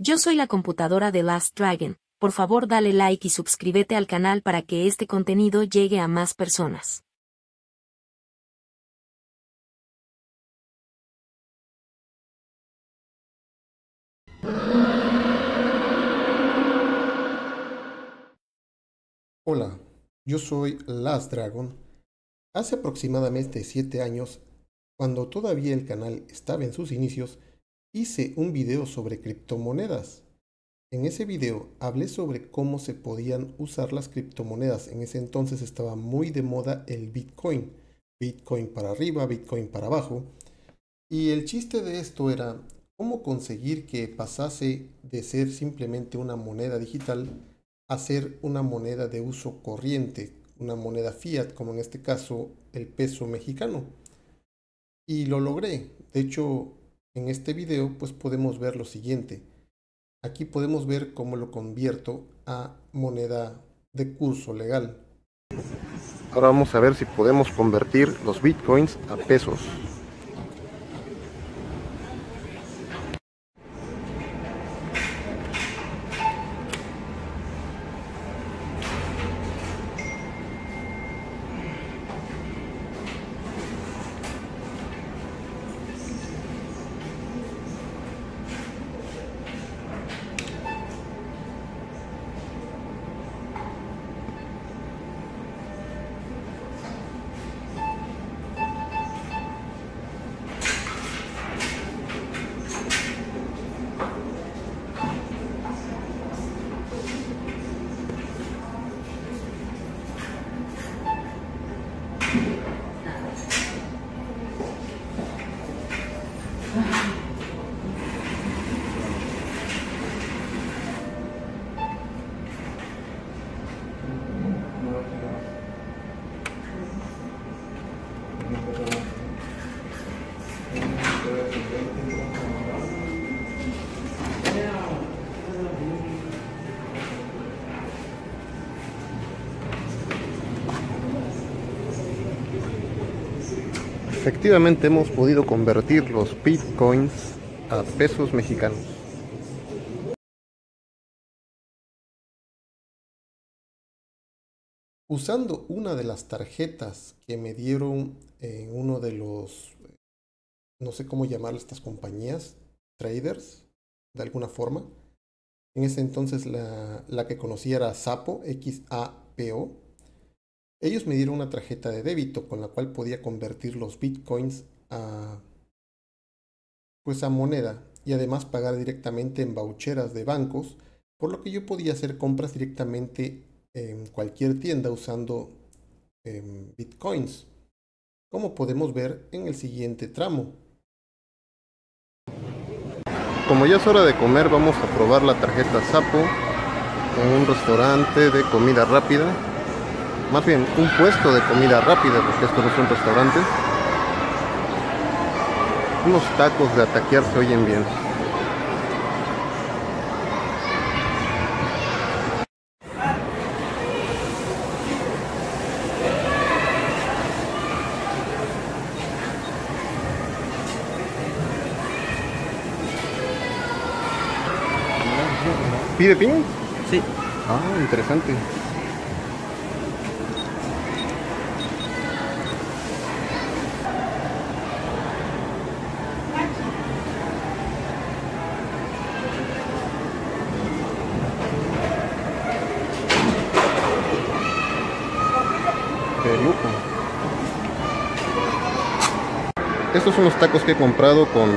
Yo soy la computadora de Last Dragon, por favor dale like y suscríbete al canal para que este contenido llegue a más personas. Hola, yo soy Last Dragon. Hace aproximadamente 7 años, cuando todavía el canal estaba en sus inicios, hice un video sobre criptomonedas. En ese video hablé sobre cómo se podían usar las criptomonedas. En ese entonces estaba muy de moda el Bitcoin. Bitcoin para arriba, Bitcoin para abajo. Y el chiste de esto era cómo conseguir que pasase de ser simplemente una moneda digital a ser una moneda de uso corriente, una moneda fiat, como en este caso el peso mexicano. Y lo logré. De hecho, en este video pues podemos ver lo siguiente. Aquí podemos ver cómo lo convierto a moneda de curso legal. Ahora vamos a ver si podemos convertir los bitcoins a pesos. Efectivamente hemos podido convertir los bitcoins a pesos mexicanos. Usando una de las tarjetas que me dieron en uno de los, no sé cómo llamar estas compañías, traders, de alguna forma. En ese entonces la, que conocí era Sapo, X-A-P-O ellos me dieron una tarjeta de débito con la cual podía convertir los bitcoins a pues moneda y además pagar directamente en voucheras de bancos, por lo que yo podía hacer compras directamente en cualquier tienda usando em, bitcoins, como podemos ver en el siguiente tramo. Como ya es hora de comer, vamos a probar la tarjeta Sapo en un restaurante de comida rápida más bien un puesto de comida rápida, porque esto no es un restaurante. Unos tacos de ataquear se oyen bien. ¿Pide piña? Sí. Ah, interesante. Estos son los tacos que he comprado con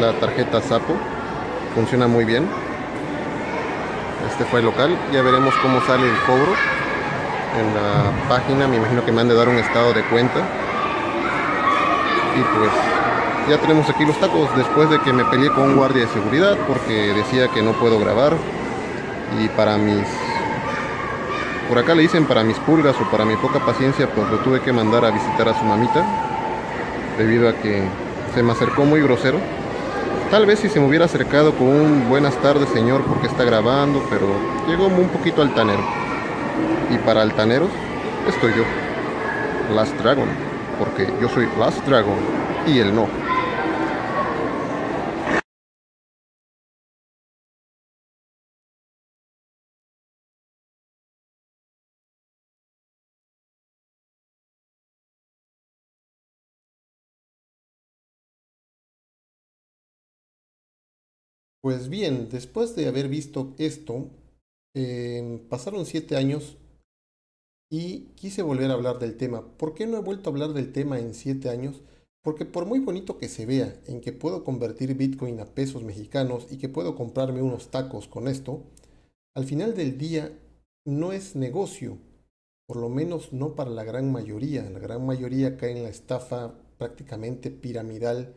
la tarjeta Sapo. Funciona muy bien. Este fue el local. Ya veremos cómo sale el cobro en la página. Me imagino que me han de dar un estado de cuenta. Y pues ya tenemos aquí los tacos después de que me peleé con un guardia de seguridad porque decía que no puedo grabar. Y para mis por acá le dicen para mis pulgas o para mi poca paciencia, pues tuve que mandar a visitar a su mamita debido a que se me acercó muy grosero. Tal vez si se me hubiera acercado con un buenas tardes señor porque está grabando, pero llegó un poquito altanero. Y para altaneros estoy yo, Last Dragon, porque yo soy Last Dragon y él no. Pues bien, después de haber visto esto, em, pasaron siete años y quise volver a hablar del tema. ¿Por qué no he vuelto a hablar del tema en siete años? Porque por muy bonito que se vea en que puedo convertir Bitcoin a pesos mexicanos y que puedo comprarme unos tacos con esto, al final del día no es negocio, por lo menos no para la gran mayoría. La gran mayoría cae en la estafa prácticamente piramidal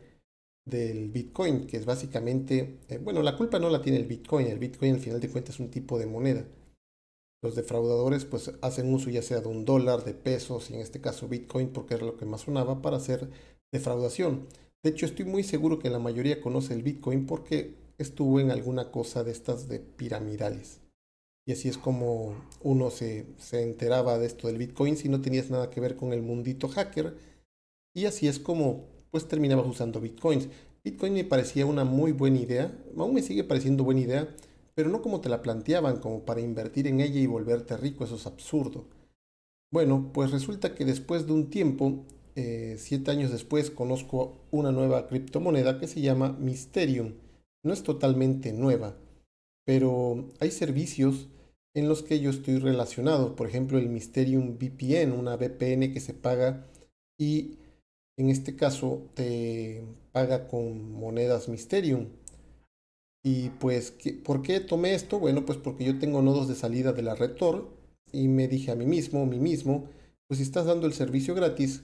del Bitcoin, que es básicamente, eh, bueno, la culpa no la tiene el Bitcoin, el Bitcoin al final de cuentas es un tipo de moneda. Los defraudadores pues hacen uso ya sea de un dólar, de pesos y en este caso Bitcoin porque era lo que más sonaba para hacer defraudación. De hecho estoy muy seguro que la mayoría conoce el Bitcoin porque estuvo en alguna cosa de estas de piramidales. Y así es como uno se, se enteraba de esto del Bitcoin si no tenías nada que ver con el mundito hacker. Y así es como pues terminabas usando bitcoins. Bitcoin me parecía una muy buena idea, aún me sigue pareciendo buena idea, pero no como te la planteaban, como para invertir en ella y volverte rico, eso es absurdo. Bueno, pues resulta que después de un tiempo, eh, siete años después, conozco una nueva criptomoneda que se llama Mysterium. No es totalmente nueva, pero hay servicios en los que yo estoy relacionado, por ejemplo el Mysterium VPN, una VPN que se paga y en este caso te paga con monedas Mysterium. Y pues, ¿por qué tomé esto? Bueno, pues porque yo tengo nodos de salida de la red y me dije a mí mismo, mí mismo, pues si estás dando el servicio gratis,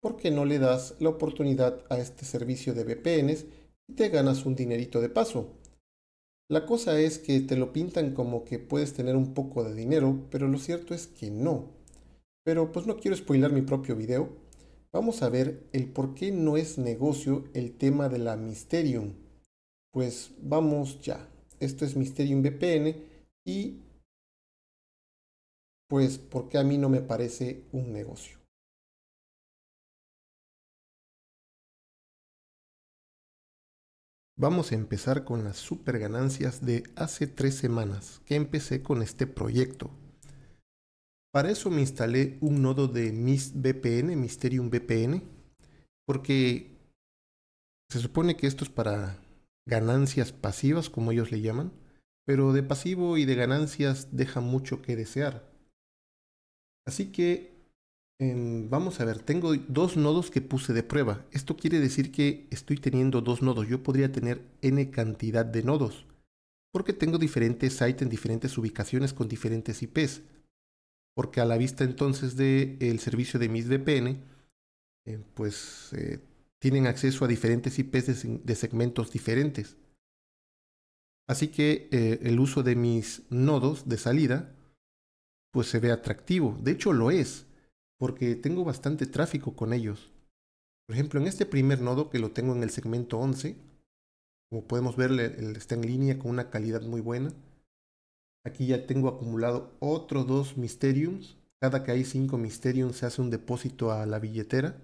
¿por qué no le das la oportunidad a este servicio de VPNs y te ganas un dinerito de paso? La cosa es que te lo pintan como que puedes tener un poco de dinero, pero lo cierto es que no. Pero pues no quiero spoilar mi propio video, Vamos a ver el por qué no es negocio el tema de la Mysterium. Pues vamos ya. Esto es Mysterium VPN y pues por qué a mí no me parece un negocio. Vamos a empezar con las super ganancias de hace tres semanas que empecé con este proyecto. Para eso me instalé un nodo de VPN, Mysterium VPN, porque se supone que esto es para ganancias pasivas, como ellos le llaman, pero de pasivo y de ganancias deja mucho que desear. Así que em, vamos a ver, tengo dos nodos que puse de prueba. Esto quiere decir que estoy teniendo dos nodos. Yo podría tener n cantidad de nodos porque tengo diferentes sites en diferentes ubicaciones con diferentes IPs porque a la vista entonces del el servicio de mis VPN eh, pues eh, tienen acceso a diferentes IPs de, segmentos diferentes. Así que eh, el uso de mis nodos de salida, pues se ve atractivo. De hecho lo es, porque tengo bastante tráfico con ellos. Por ejemplo, en este primer nodo que lo tengo en el segmento 11, como podemos ver, está en línea con una calidad muy buena. Aquí ya tengo acumulado otro dos Mysteriums. Cada que hay cinco Mysteriums se hace un depósito a la billetera.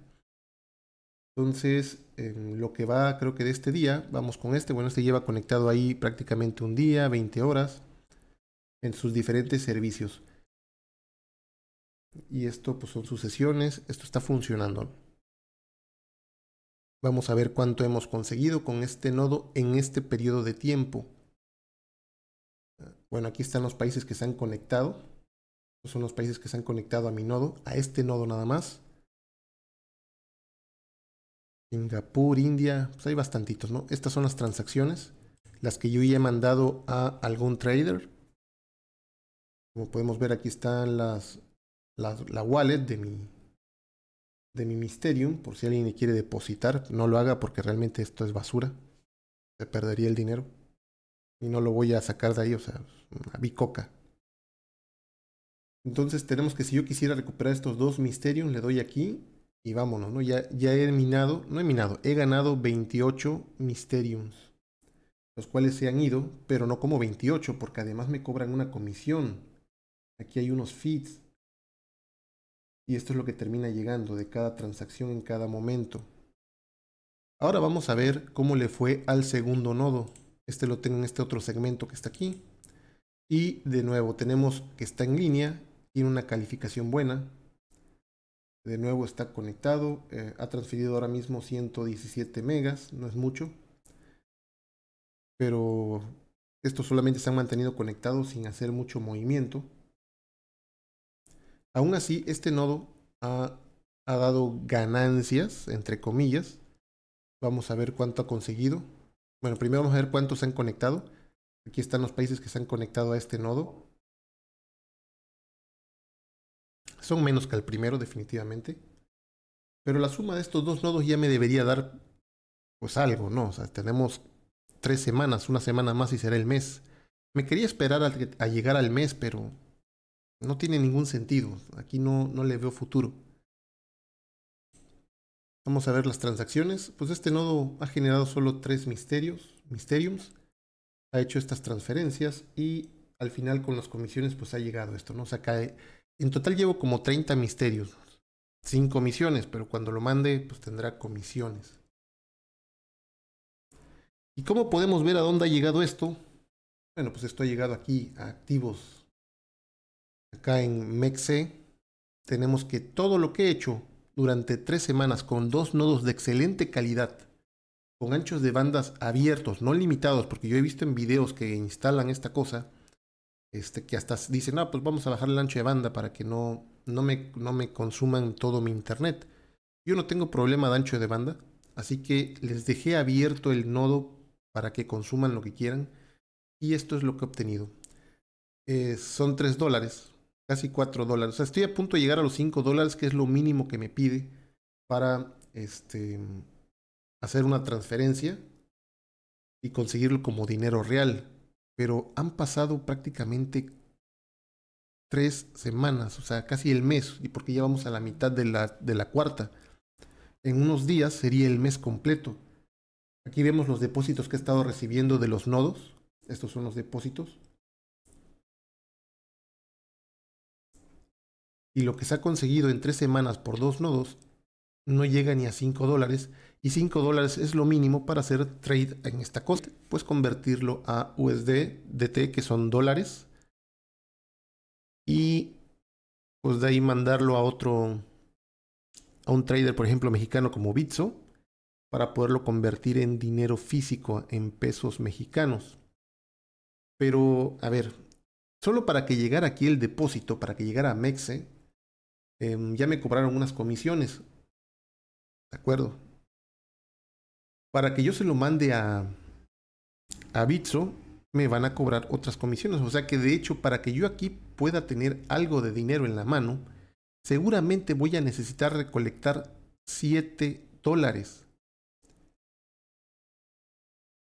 Entonces, lo que va creo que de este día, vamos con este. Bueno, este lleva conectado ahí prácticamente un día, 20 horas, en sus diferentes servicios. Y esto pues son sus sesiones, esto está funcionando. Vamos a ver cuánto hemos conseguido con este nodo en este periodo de tiempo. Bueno, aquí están los países que se han conectado. Estos son los países que se han conectado a mi nodo, a este nodo nada más. Singapur, India, pues hay bastantitos, ¿no? Estas son las transacciones, las que yo ya he mandado a algún trader. Como podemos ver, aquí están las, la wallet de mi, de mi Mysterium, por si alguien le quiere depositar, no lo haga porque realmente esto es basura. Se perdería el dinero. Y no lo voy a sacar de ahí, o sea, bicoca. Entonces tenemos que si yo quisiera recuperar estos dos Mysteriums, le doy aquí y vámonos, Ya, ya he minado, no he minado, he ganado 28 Mysteriums, los cuales se han ido, pero no como 28, porque además me cobran una comisión. Aquí hay unos feeds. Y esto es lo que termina llegando de cada transacción en cada momento. Ahora vamos a ver cómo le fue al segundo nodo. Este lo tengo en este otro segmento que está aquí. Y de nuevo, tenemos que está en línea, tiene una calificación buena. De nuevo está conectado, eh, ha transferido ahora mismo 117 megas, no es mucho. Pero estos solamente se han mantenido conectados sin hacer mucho movimiento. Aún así, este nodo ha, ha dado ganancias, entre comillas. Vamos a ver cuánto ha conseguido. Bueno, primero vamos a ver cuántos se han conectado. Aquí están los países que se han conectado a este nodo. Son menos que el primero, definitivamente. Pero la suma de estos dos nodos ya me debería dar, pues algo, ¿no? O sea, tenemos tres semanas, una semana más y será el mes. Me quería esperar a, llegar al mes, pero no tiene ningún sentido. Aquí no, no le veo futuro. Vamos a ver las transacciones. Pues este nodo ha generado solo tres misterios, misteriums ha hecho estas transferencias y al final con las comisiones pues ha llegado esto, ¿no? O sea, cae, en total llevo como 30 misterios, sin comisiones, pero cuando lo mande pues tendrá comisiones. ¿Y cómo podemos ver a dónde ha llegado esto? Bueno, pues esto ha llegado aquí a activos. Acá en Mexe tenemos que todo lo que he hecho durante tres semanas con dos nodos de excelente calidad con anchos de bandas abiertos, no limitados, porque yo he visto en videos que instalan esta cosa, este, que hasta dicen, ah, pues vamos a bajar el ancho de banda para que no, no, me, no me consuman todo mi internet. Yo no tengo problema de ancho de banda, así que les dejé abierto el nodo para que consuman lo que quieran. Y esto es lo que he obtenido. Eh, son 3 dólares, casi 4 dólares. O sea, estoy a punto de llegar a los 5 dólares, que es lo mínimo que me pide para este hacer una transferencia y conseguirlo como dinero real. Pero han pasado prácticamente tres semanas, o sea, casi el mes, y porque ya vamos a la mitad de la, de la cuarta. En unos días sería el mes completo. Aquí vemos los depósitos que he estado recibiendo de los nodos. Estos son los depósitos. Y lo que se ha conseguido en tres semanas por dos nodos no llega ni a 5 dólares y 5 dólares es lo mínimo para hacer trade en esta cosa. Pues convertirlo a USD, DT, que son dólares. Y pues de ahí mandarlo a otro, a un trader, por ejemplo, mexicano como Bitso, para poderlo convertir en dinero físico, en pesos mexicanos. Pero, a ver, solo para que llegara aquí el depósito, para que llegara a Mexe, em, ya me cobraron unas comisiones. ¿De acuerdo? para que yo se lo mande a, a Bitso, me van a cobrar otras comisiones. O sea que de hecho, para que yo aquí pueda tener algo de dinero en la mano, seguramente voy a necesitar recolectar 7 dólares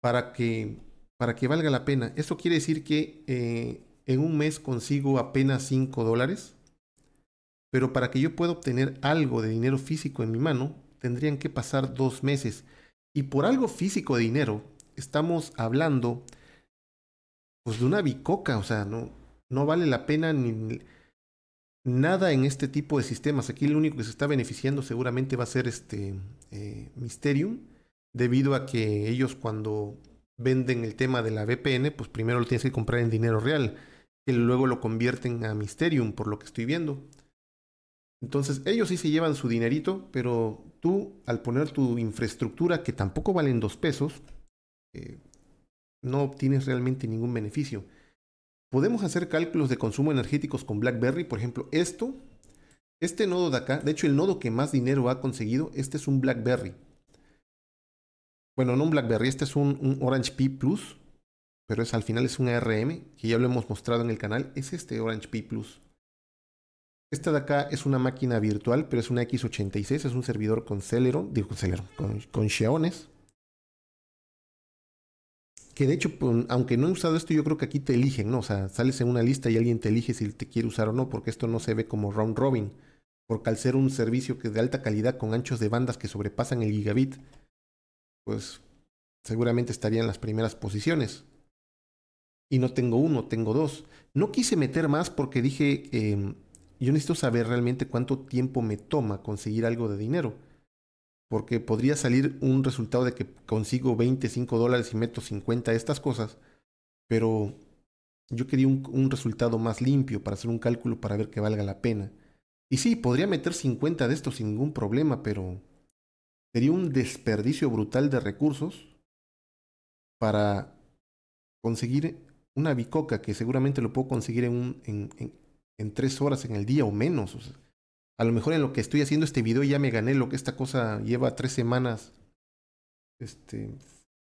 para que, para que valga la pena. Esto quiere decir que eh, en un mes consigo apenas 5 dólares, pero para que yo pueda obtener algo de dinero físico en mi mano, tendrían que pasar dos meses. Y por algo físico de dinero, estamos hablando pues de una bicoca, o sea, no, no vale la pena ni nada en este tipo de sistemas. Aquí lo único que se está beneficiando seguramente va a ser este eh, Mysterium, debido a que ellos cuando venden el tema de la VPN, pues primero lo tienes que comprar en dinero real, que luego lo convierten a Mysterium, por lo que estoy viendo. Entonces ellos sí se llevan su dinerito, pero tú al poner tu infraestructura que tampoco valen dos pesos, eh, no obtienes realmente ningún beneficio. Podemos hacer cálculos de consumo energéticos con BlackBerry, por ejemplo, esto, este nodo de acá, de hecho el nodo que más dinero ha conseguido, este es un BlackBerry. Bueno, no un BlackBerry, este es un, Orange P Plus, pero es, al final es un ARM, que ya lo hemos mostrado en el canal, es este Orange P Plus. Esta de acá es una máquina virtual, pero es una X86, es un servidor con Celeron, digo con Celeron, con, con Que de hecho, pues, aunque no he usado esto, yo creo que aquí te eligen, ¿no? O sea, sales en una lista y alguien te elige si te quiere usar o no, porque esto no se ve como round robin. Porque al ser un servicio que de alta calidad con anchos de bandas que sobrepasan el gigabit, pues seguramente estaría en las primeras posiciones. Y no tengo uno, tengo dos. No quise meter más porque dije, em, yo necesito saber realmente cuánto tiempo me toma conseguir algo de dinero. Porque podría salir un resultado de que consigo 25 dólares y meto 50 estas cosas, pero yo quería un, resultado más limpio para hacer un cálculo para ver que valga la pena. Y sí, podría meter 50 de estos sin ningún problema, pero sería un desperdicio brutal de recursos para conseguir una bicoca que seguramente lo puedo conseguir en, un, en, en tres horas en el día o menos. a lo mejor en lo que estoy haciendo este video ya me gané lo que esta cosa lleva tres semanas este,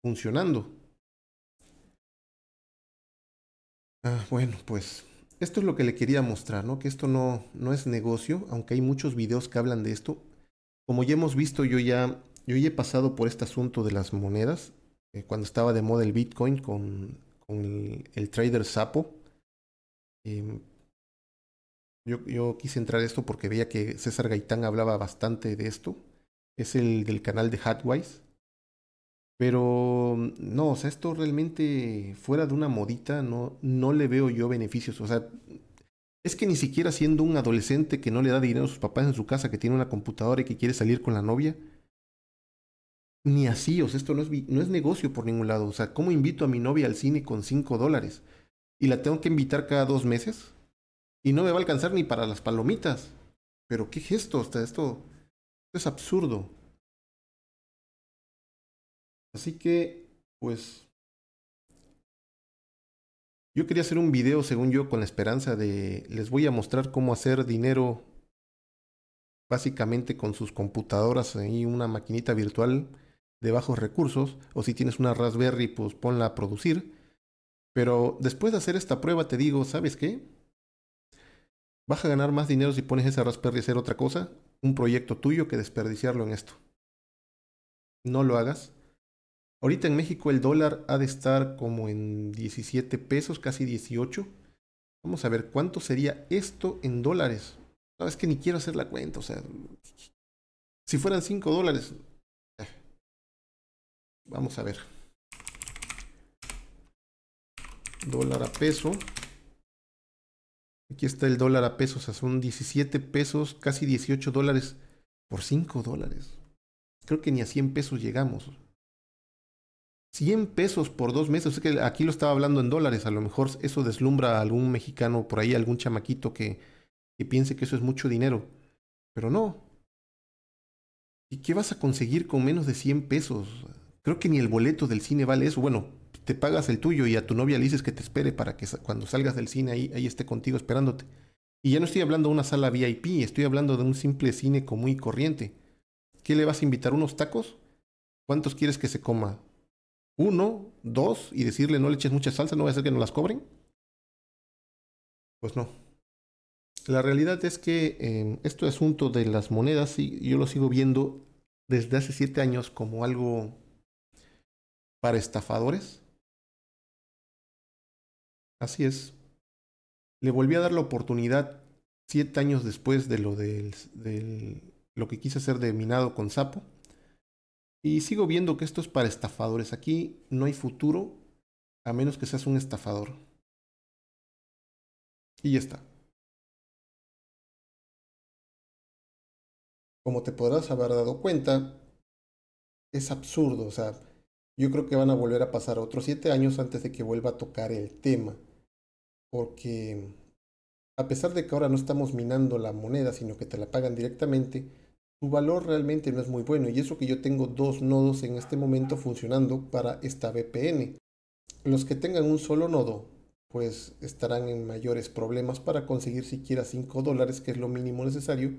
funcionando. Ah, bueno, pues esto es lo que le quería mostrar, ¿no? Que esto no, no es negocio, aunque hay muchos videos que hablan de esto. Como ya hemos visto, yo ya, yo ya he pasado por este asunto de las monedas, eh, cuando estaba de moda el Bitcoin con, con el, trader Sapo. Em, yo, quise entrar esto porque veía que César Gaitán hablaba bastante de esto. Es el del canal de Hatwise. Pero no, o sea, esto realmente fuera de una modita no, no le veo yo beneficios. O sea, es que ni siquiera siendo un adolescente que no le da dinero a sus papás en su casa, que tiene una computadora y que quiere salir con la novia, ni así, o sea, esto no es, no es negocio por ningún lado. O sea, ¿cómo invito a mi novia al cine con 5 dólares? ¿Y la tengo que invitar cada dos meses? y no me va a alcanzar ni para las palomitas. Pero qué gesto, esto, esto es absurdo. Así que, pues, yo quería hacer un video, según yo, con la esperanza de les voy a mostrar cómo hacer dinero básicamente con sus computadoras y una maquinita virtual de bajos recursos, o si tienes una Raspberry, pues ponla a producir. Pero después de hacer esta prueba te digo, ¿sabes qué? ¿Vas a ganar más dinero si pones esa Raspberry a hacer otra cosa? Un proyecto tuyo que desperdiciarlo en esto. No lo hagas. Ahorita en México el dólar ha de estar como en 17 pesos, casi 18. Vamos a ver cuánto sería esto en dólares. Sabes que ni quiero hacer la cuenta, o sea. Si fueran 5 dólares. Eh, vamos a ver. Dólar a peso. Aquí está el dólar a pesos, o sea, son 17 pesos, casi 18 dólares por 5 dólares. Creo que ni a 100 pesos llegamos. 100 pesos por dos meses, que aquí lo estaba hablando en dólares, a lo mejor eso deslumbra a algún mexicano por ahí, algún chamaquito que, que piense que eso es mucho dinero, pero no. ¿Y qué vas a conseguir con menos de 100 pesos? Creo que ni el boleto del cine vale eso, bueno, te pagas el tuyo y a tu novia le dices que te espere para que cuando salgas del cine ahí, ahí esté contigo esperándote. Y ya no estoy hablando de una sala VIP, estoy hablando de un simple cine común y corriente. ¿Qué le vas a invitar? ¿Unos tacos? ¿Cuántos quieres que se coma? ¿Uno? ¿Dos? Y decirle no le eches mucha salsa, no va a ser que no las cobren. Pues no. La realidad es que em, este asunto de las monedas, y yo lo sigo viendo desde hace siete años como algo para estafadores? Así es. Le volví a dar la oportunidad siete años después de lo, del, lo que quise hacer de minado con sapo. Y sigo viendo que esto es para estafadores. Aquí no hay futuro a menos que seas un estafador. Y ya está. Como te podrás haber dado cuenta, es absurdo. O sea, yo creo que van a volver a pasar otros siete años antes de que vuelva a tocar el tema. Porque a pesar de que ahora no estamos minando la moneda, sino que te la pagan directamente, su valor realmente no es muy bueno. Y eso que yo tengo dos nodos en este momento funcionando para esta VPN. Los que tengan un solo nodo, pues estarán en mayores problemas para conseguir siquiera 5 dólares, que es lo mínimo necesario,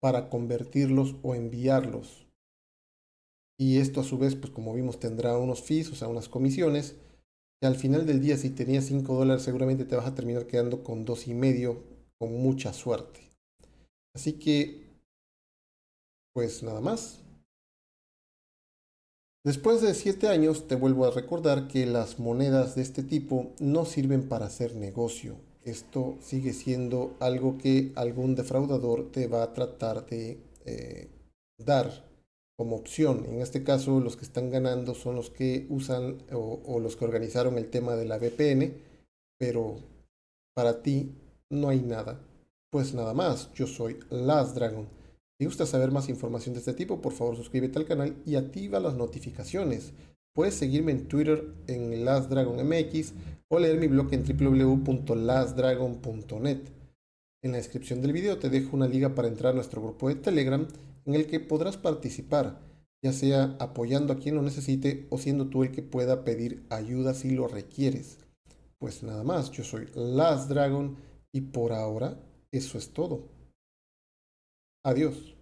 para convertirlos o enviarlos y esto a su vez, pues como vimos, tendrá unos fees, o sea, unas comisiones, Y al final del día, si tenías 5 dólares, seguramente te vas a terminar quedando con dos y medio, con mucha suerte. Así que, pues nada más. Después de 7 años, te vuelvo a recordar que las monedas de este tipo no sirven para hacer negocio. Esto sigue siendo algo que algún defraudador te va a tratar de eh, dar como opción. En este caso, los que están ganando son los que usan o, los que organizaron el tema de la VPN, pero para ti no hay nada. Pues nada más, yo soy Las Dragon. Si gusta saber más información de este tipo, por favor suscríbete al canal y activa las notificaciones. Puedes seguirme en Twitter en LastDragonMX o leer mi blog en www.lastdragon.net. En la descripción del video te dejo una liga para entrar a nuestro grupo de Telegram en el que podrás participar, ya sea apoyando a quien lo necesite o siendo tú el que pueda pedir ayuda si lo requieres. Pues nada más, yo soy Las Dragon y por ahora eso es todo. Adiós.